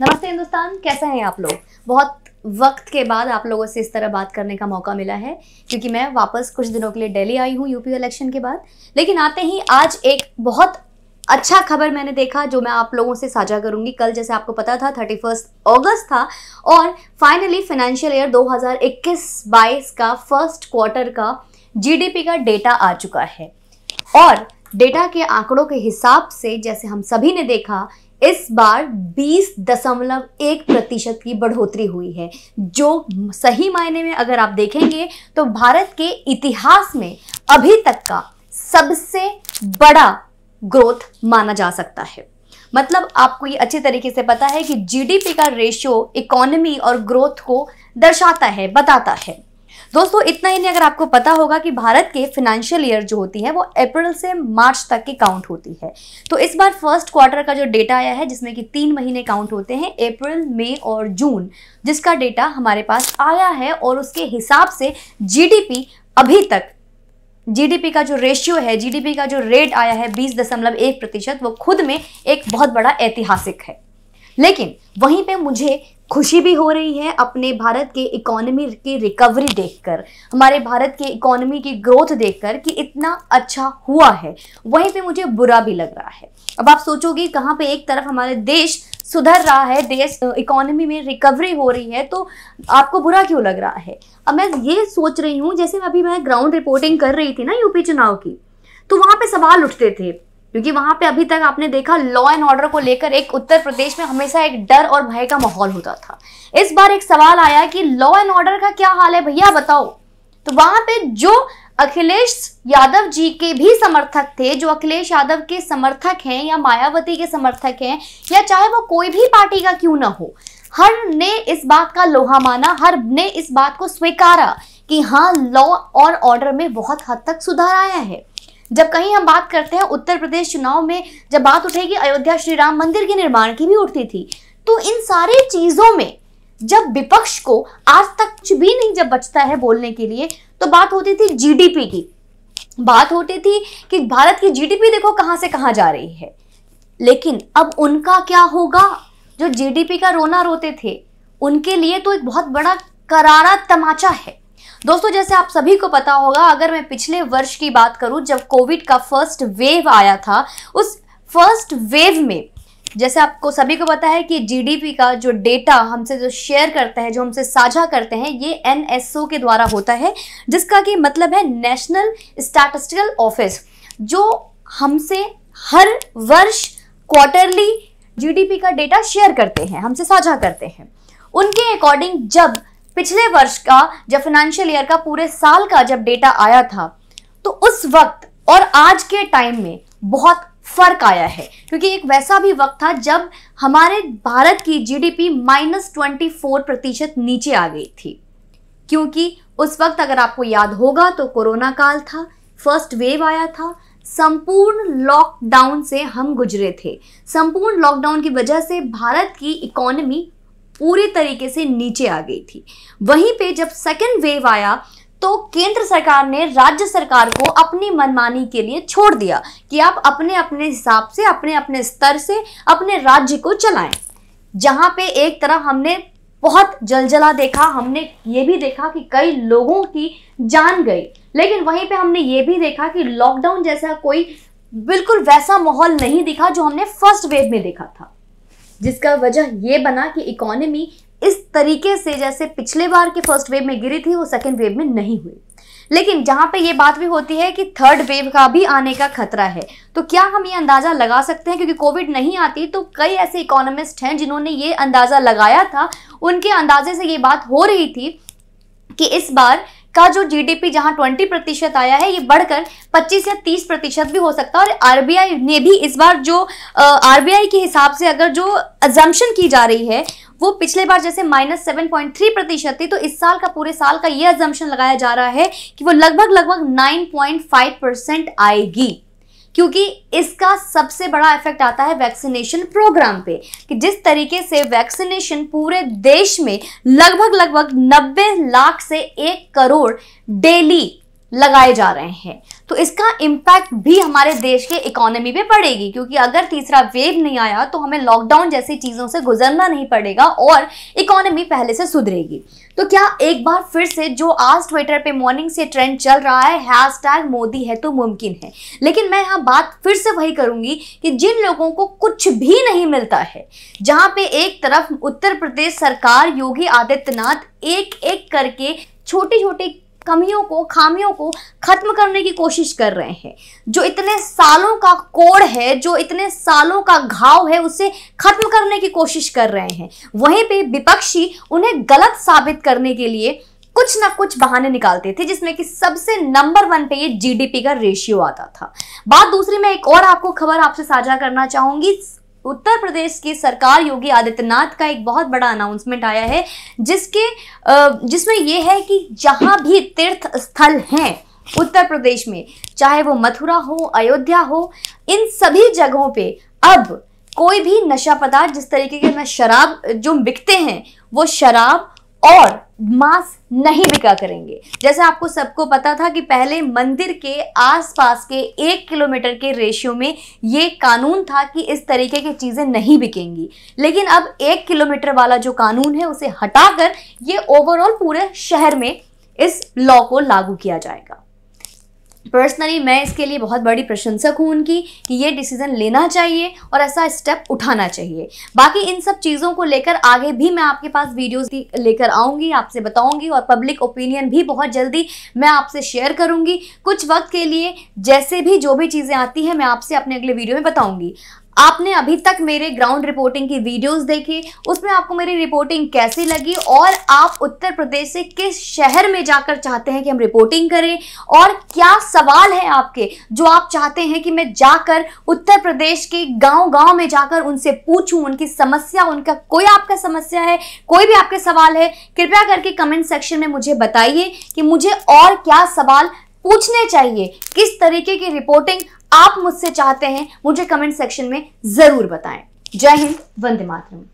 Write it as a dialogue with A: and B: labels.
A: नमस्ते हिंदुस्तान कैसे हैं आप लोग बहुत वक्त के बाद आप लोगों से इस तरह बात करने का मौका मिला है क्योंकि मैं वापस कुछ दिनों के लिए दिल्ली आई हूँ यूपी इलेक्शन के बाद लेकिन आते ही आज एक बहुत अच्छा खबर मैंने देखा जो मैं आप लोगों से साझा करूंगी कल जैसे आपको पता था थर्टी फर्स्ट अगस्त था और फाइनली फाइनेंशियल ईयर 2021-22 का फर्स्ट क्वार्टर का जीडीपी का डेटा आ चुका है और डेटा के आंकड़ों के हिसाब से जैसे हम सभी ने देखा इस बार बीस दशमलव एक प्रतिशत की बढ़ोतरी हुई है जो सही मायने में अगर आप देखेंगे तो भारत के इतिहास में अभी तक का सबसे बड़ा ग्रोथ माना जा सकता है मतलब आपको ये अच्छे तरीके से पता है कि जीडीपी का रेशियो इकोनॉमी और ग्रोथ को दर्शाता है बताता है दोस्तों इतना ही नहीं अगर आपको पता होगा कि भारत के फिनेंशियल ईयर जो होती है वो अप्रैल से मार्च तक की काउंट होती है तो इस बार फर्स्ट क्वार्टर का जो डेटा आया है जिसमें कि तीन महीने काउंट होते हैं अप्रैल मई और जून जिसका डेटा हमारे पास आया है और उसके हिसाब से जी अभी तक जीडीपी का जो रेशियो है जीडीपी का जो रेट आया है बीस दशमलव एक प्रतिशत वो खुद में एक बहुत बड़ा ऐतिहासिक है लेकिन वहीं पे मुझे खुशी भी हो रही है अपने भारत के इकोनॉमी की रिकवरी देखकर हमारे भारत के इकोनॉमी की ग्रोथ देखकर कि इतना अच्छा हुआ है वहीं पे मुझे बुरा भी लग रहा है अब आप सोचोगे कहाँ पे एक तरफ हमारे देश सुधर रहा है देश इकोनॉमी में रिकवरी हो रही है तो आपको बुरा क्यों लग रहा है अब मैं ये सोच रही हूँ जैसे अभी मैं ग्राउंड रिपोर्टिंग कर रही थी ना यूपी चुनाव की तो वहाँ पे सवाल उठते थे क्योंकि वहां पे अभी तक आपने देखा लॉ एंड ऑर्डर को लेकर एक उत्तर प्रदेश में हमेशा एक डर और भय का माहौल होता था इस बार एक सवाल आया कि लॉ एंड ऑर्डर का क्या हाल है भैया बताओ तो वहां पे जो अखिलेश यादव जी के भी समर्थक थे जो अखिलेश यादव के समर्थक हैं या मायावती के समर्थक हैं या चाहे वो कोई भी पार्टी का क्यों ना हो हर ने इस बात का लोहा माना हर ने इस बात को स्वीकारा कि हाँ लॉ और ऑर्डर में बहुत हद तक सुधार आया है जब कहीं हम बात करते हैं उत्तर प्रदेश चुनाव में जब बात उठेगी अयोध्या श्री राम मंदिर के निर्माण की भी उठती थी तो इन सारी चीजों में जब विपक्ष को आज तक कुछ भी नहीं जब बचता है बोलने के लिए तो बात होती थी जीडीपी की बात होती थी कि भारत की जीडीपी देखो कहां से कहां जा रही है लेकिन अब उनका क्या होगा जो जीडीपी का रोना रोते थे उनके लिए तो एक बहुत बड़ा करारा तमाचा है दोस्तों जैसे आप सभी को पता होगा अगर मैं पिछले वर्ष की बात करूं जब कोविड का फर्स्ट वेव आया था उस फर्स्ट वेव में जैसे आपको सभी को पता है कि जीडीपी का जो डेटा हमसे जो शेयर करते हैं जो हमसे साझा करते हैं ये एनएसओ के द्वारा होता है जिसका कि मतलब है नेशनल स्टैटिस्टिकल ऑफिस जो हमसे हर वर्ष क्वार्टरली जीडीपी का डेटा शेयर करते हैं हमसे साझा करते हैं उनके अकॉर्डिंग जब पिछले वर्ष का जब फाइनेंशियल ईयर का पूरे साल का जब डेटा आया था तो उस वक्त और आज के टाइम में बहुत फर्क आया है क्योंकि एक वैसा भी वक्त था जब हमारे भारत की जीडीपी माइनस ट्वेंटी फोर प्रतिशत नीचे आ गई थी क्योंकि उस वक्त अगर आपको याद होगा तो कोरोना काल था फर्स्ट वेव आया था संपूर्ण लॉकडाउन से हम गुजरे थे संपूर्ण लॉकडाउन की वजह से भारत की इकोनॉमी पूरे तरीके से नीचे आ गई थी वहीं पे जब सेकेंड वेव आया तो केंद्र सरकार ने राज्य सरकार को अपनी मनमानी के लिए छोड़ दिया कि आप अपने अपने हिसाब से अपने अपने स्तर से अपने राज्य को चलाएं जहां पे एक तरफ हमने बहुत जलजला देखा हमने ये भी देखा कि कई लोगों की जान गई लेकिन वहीं पे हमने ये भी देखा कि लॉकडाउन जैसा कोई बिल्कुल वैसा माहौल नहीं दिखा जो हमने फर्स्ट वेव में देखा था जिसका वजह ये बना कि इकोनॉमी इस तरीके से जैसे पिछले बार के फर्स्ट वेव में गिरी थी वो सेकेंड वेव में नहीं हुई लेकिन जहां पे ये बात भी होती है कि थर्ड वेव का भी आने का खतरा है तो क्या हम ये अंदाज़ा लगा सकते हैं क्योंकि कोविड नहीं आती तो कई ऐसे इकोनॉमिस्ट हैं जिन्होंने ये अंदाज़ा लगाया था उनके अंदाजे से ये बात हो रही थी कि इस बार का जो जीडीपी जहां 20 प्रतिशत आया है ये बढ़कर 25 या 30 प्रतिशत भी हो सकता है और आरबीआई ने भी इस बार जो आरबीआई के हिसाब से अगर जो एजम्पन की जा रही है वो पिछले बार जैसे माइनस सेवन पॉइंट थ्री प्रतिशत थी तो इस साल का पूरे साल का ये एजम्पन लगाया जा रहा है कि वो लगभग लगभग नाइन पॉइंट फाइव परसेंट आएगी क्योंकि इसका सबसे बड़ा इफेक्ट आता है वैक्सीनेशन प्रोग्राम पे कि जिस तरीके से वैक्सीनेशन पूरे देश में लगभग लगभग 90 लाख से एक करोड़ डेली लगाए जा रहे हैं तो इसका इम्पैक्ट भी हमारे देश के इकोनॉमी पे पड़ेगी क्योंकि अगर तीसरा वेव नहीं आया तो हमें लॉकडाउन जैसी चीज़ों से गुजरना नहीं पड़ेगा और इकोनॉमी पहले से सुधरेगी तो क्या एक बार फिर से जो आज ट्विटर पे मॉर्निंग से ट्रेंड चल रहा है हैश टैग मोदी है तो मुमकिन है लेकिन मैं यहाँ बात फिर से वही करूँगी कि जिन लोगों को कुछ भी नहीं मिलता है जहाँ पे एक तरफ उत्तर प्रदेश सरकार योगी आदित्यनाथ एक एक करके छोटे छोटे कमियों को खामियों को ख़त्म करने की कोशिश कर रहे हैं जो इतने सालों का कोड़ है जो इतने सालों का घाव है उसे ख़त्म करने की कोशिश कर रहे हैं वहीं पे विपक्षी उन्हें गलत साबित करने के लिए कुछ ना कुछ बहाने निकालते थे जिसमें कि सबसे नंबर वन पे ये जीडीपी का रेशियो आता था बात दूसरी मैं एक और आपको खबर आपसे साझा करना चाहूंगी उत्तर प्रदेश की सरकार योगी आदित्यनाथ का एक बहुत बड़ा अनाउंसमेंट आया है जिसके जिसमें यह है कि जहां भी तीर्थ स्थल हैं उत्तर प्रदेश में चाहे वो मथुरा हो अयोध्या हो इन सभी जगहों पे अब कोई भी नशा पदार्थ जिस तरीके के शराब जो बिकते हैं वो शराब और मांस नहीं बिका करेंगे जैसे आपको सबको पता था कि पहले मंदिर के आसपास के एक किलोमीटर के रेशियो में ये कानून था कि इस तरीके की चीज़ें नहीं बिकेंगी लेकिन अब एक किलोमीटर वाला जो कानून है उसे हटाकर ये ओवरऑल पूरे शहर में इस लॉ को लागू किया जाएगा पर्सनली मैं इसके लिए बहुत बड़ी प्रशंसक हूँ उनकी कि ये डिसीज़न लेना चाहिए और ऐसा स्टेप उठाना चाहिए बाकी इन सब चीज़ों को लेकर आगे भी मैं आपके पास वीडियोस लेकर आऊँगी आपसे बताऊँगी और पब्लिक ओपिनियन भी बहुत जल्दी मैं आपसे शेयर करूँगी कुछ वक्त के लिए जैसे भी जो भी चीज़ें आती हैं मैं आपसे अपने अगले वीडियो में बताऊँगी आपने अभी तक मेरे ग्राउंड रिपोर्टिंग की वीडियोस देखी उसमें आपको मेरी रिपोर्टिंग कैसी लगी और आप उत्तर प्रदेश से किस शहर में जाकर चाहते हैं कि हम रिपोर्टिंग करें और क्या सवाल है आपके जो आप चाहते हैं कि मैं जाकर उत्तर प्रदेश के गांव गांव में जाकर उनसे पूछूं उनकी समस्या उनका कोई आपका समस्या है कोई भी आपके सवाल है कृपया करके कमेंट सेक्शन में मुझे बताइए कि मुझे और क्या सवाल पूछने चाहिए किस तरीके की रिपोर्टिंग आप मुझसे चाहते हैं मुझे कमेंट सेक्शन में जरूर बताएं जय हिंद वंदे मातरम